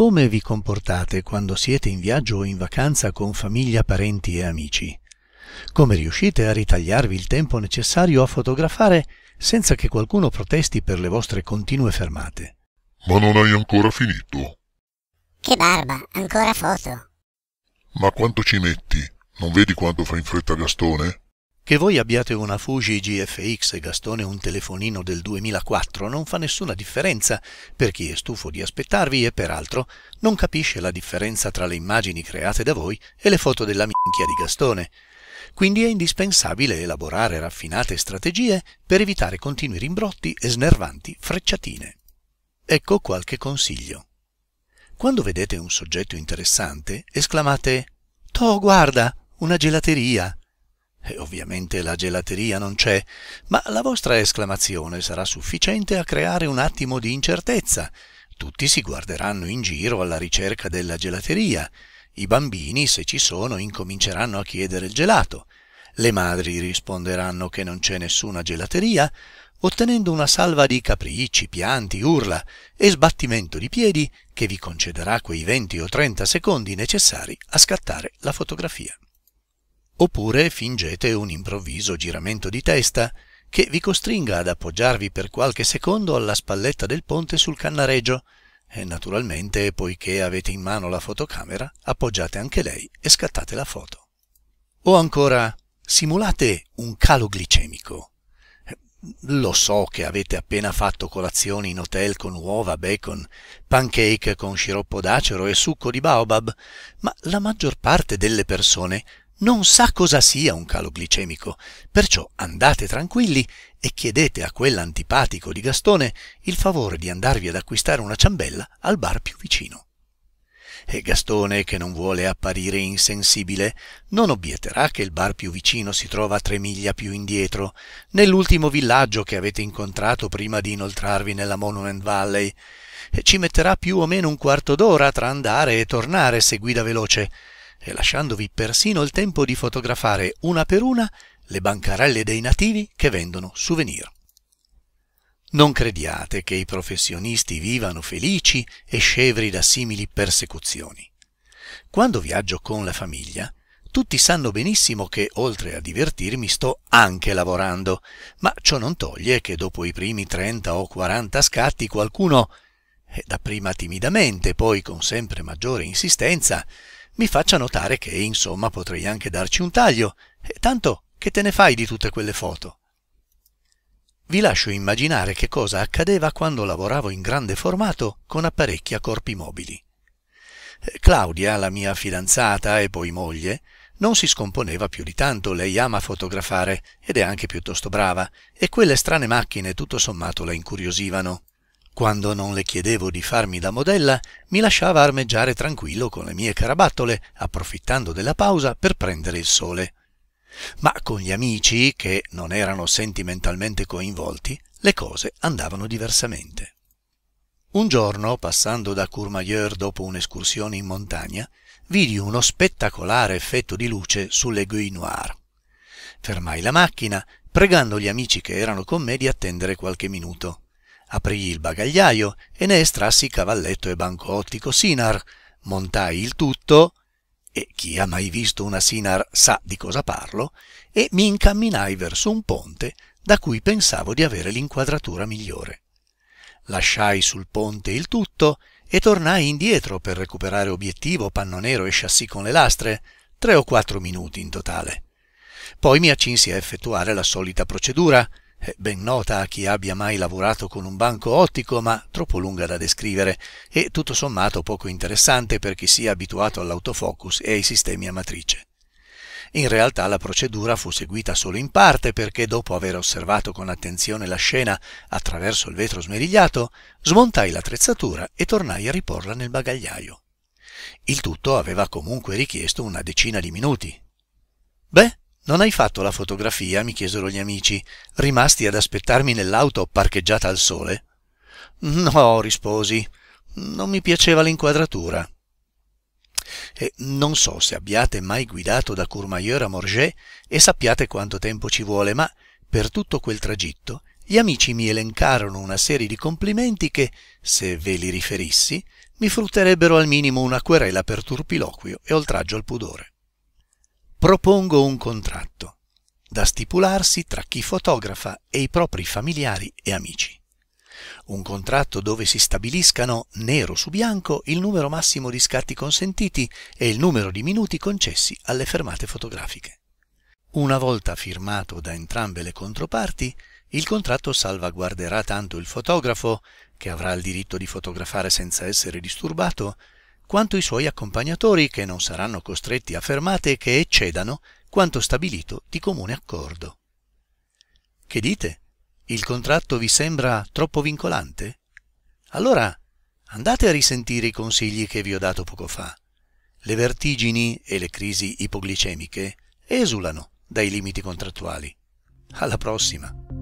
Come vi comportate quando siete in viaggio o in vacanza con famiglia, parenti e amici? Come riuscite a ritagliarvi il tempo necessario a fotografare senza che qualcuno protesti per le vostre continue fermate? Ma non hai ancora finito? Che barba, ancora foto. Ma quanto ci metti? Non vedi quanto fa in fretta Gastone? Che voi abbiate una Fuji GFX e Gastone un telefonino del 2004 non fa nessuna differenza per chi è stufo di aspettarvi e peraltro non capisce la differenza tra le immagini create da voi e le foto della minchia di Gastone. Quindi è indispensabile elaborare raffinate strategie per evitare continui rimbrotti e snervanti frecciatine. Ecco qualche consiglio. Quando vedete un soggetto interessante, esclamate «Toh, guarda, una gelateria!» E ovviamente la gelateria non c'è, ma la vostra esclamazione sarà sufficiente a creare un attimo di incertezza. Tutti si guarderanno in giro alla ricerca della gelateria. I bambini, se ci sono, incominceranno a chiedere il gelato. Le madri risponderanno che non c'è nessuna gelateria, ottenendo una salva di capricci, pianti, urla e sbattimento di piedi che vi concederà quei 20 o 30 secondi necessari a scattare la fotografia oppure fingete un improvviso giramento di testa che vi costringa ad appoggiarvi per qualche secondo alla spalletta del ponte sul cannareggio e naturalmente, poiché avete in mano la fotocamera, appoggiate anche lei e scattate la foto. O ancora, simulate un calo glicemico. Lo so che avete appena fatto colazione in hotel con uova, bacon, pancake con sciroppo d'acero e succo di baobab, ma la maggior parte delle persone non sa cosa sia un calo glicemico, perciò andate tranquilli e chiedete a quell'antipatico di Gastone il favore di andarvi ad acquistare una ciambella al bar più vicino. E Gastone, che non vuole apparire insensibile, non obietterà che il bar più vicino si trova tre miglia più indietro, nell'ultimo villaggio che avete incontrato prima di inoltrarvi nella Monument Valley, e ci metterà più o meno un quarto d'ora tra andare e tornare se guida veloce, e lasciandovi persino il tempo di fotografare una per una le bancarelle dei nativi che vendono souvenir. Non crediate che i professionisti vivano felici e scevri da simili persecuzioni. Quando viaggio con la famiglia, tutti sanno benissimo che oltre a divertirmi sto anche lavorando, ma ciò non toglie che dopo i primi 30 o 40 scatti qualcuno, eh, dapprima timidamente, poi con sempre maggiore insistenza, mi faccia notare che, insomma, potrei anche darci un taglio, E tanto che te ne fai di tutte quelle foto. Vi lascio immaginare che cosa accadeva quando lavoravo in grande formato con apparecchi a corpi mobili. Eh, Claudia, la mia fidanzata e poi moglie, non si scomponeva più di tanto, lei ama fotografare ed è anche piuttosto brava, e quelle strane macchine tutto sommato la incuriosivano. Quando non le chiedevo di farmi da modella, mi lasciava armeggiare tranquillo con le mie carabattole, approfittando della pausa per prendere il sole. Ma con gli amici, che non erano sentimentalmente coinvolti, le cose andavano diversamente. Un giorno, passando da Courmayeur dopo un'escursione in montagna, vidi uno spettacolare effetto di luce sulle Guinoir. Fermai la macchina, pregando gli amici che erano con me di attendere qualche minuto. Aprì il bagagliaio e ne estrassi cavalletto e bancoottico sinar, montai il tutto, e chi ha mai visto una sinar sa di cosa parlo, e mi incamminai verso un ponte da cui pensavo di avere l'inquadratura migliore. Lasciai sul ponte il tutto e tornai indietro per recuperare obiettivo, panno nero e chassis con le lastre, tre o quattro minuti in totale. Poi mi accinsi a effettuare la solita procedura, eh, ben nota a chi abbia mai lavorato con un banco ottico, ma troppo lunga da descrivere e tutto sommato poco interessante per chi sia abituato all'autofocus e ai sistemi a matrice. In realtà la procedura fu seguita solo in parte perché dopo aver osservato con attenzione la scena attraverso il vetro smerigliato, smontai l'attrezzatura e tornai a riporla nel bagagliaio. Il tutto aveva comunque richiesto una decina di minuti. Beh, non hai fatto la fotografia? mi chiesero gli amici, rimasti ad aspettarmi nell'auto parcheggiata al sole. No, risposi. Non mi piaceva l'inquadratura. E non so se abbiate mai guidato da Courmayeur a Morges e sappiate quanto tempo ci vuole, ma per tutto quel tragitto gli amici mi elencarono una serie di complimenti che, se ve li riferissi, mi frutterebbero al minimo una querela per turpiloquio e oltraggio al pudore. Propongo un contratto da stipularsi tra chi fotografa e i propri familiari e amici. Un contratto dove si stabiliscano nero su bianco il numero massimo di scatti consentiti e il numero di minuti concessi alle fermate fotografiche. Una volta firmato da entrambe le controparti, il contratto salvaguarderà tanto il fotografo, che avrà il diritto di fotografare senza essere disturbato, quanto i suoi accompagnatori che non saranno costretti a fermate che eccedano quanto stabilito di comune accordo. Che dite? Il contratto vi sembra troppo vincolante? Allora andate a risentire i consigli che vi ho dato poco fa. Le vertigini e le crisi ipoglicemiche esulano dai limiti contrattuali. Alla prossima!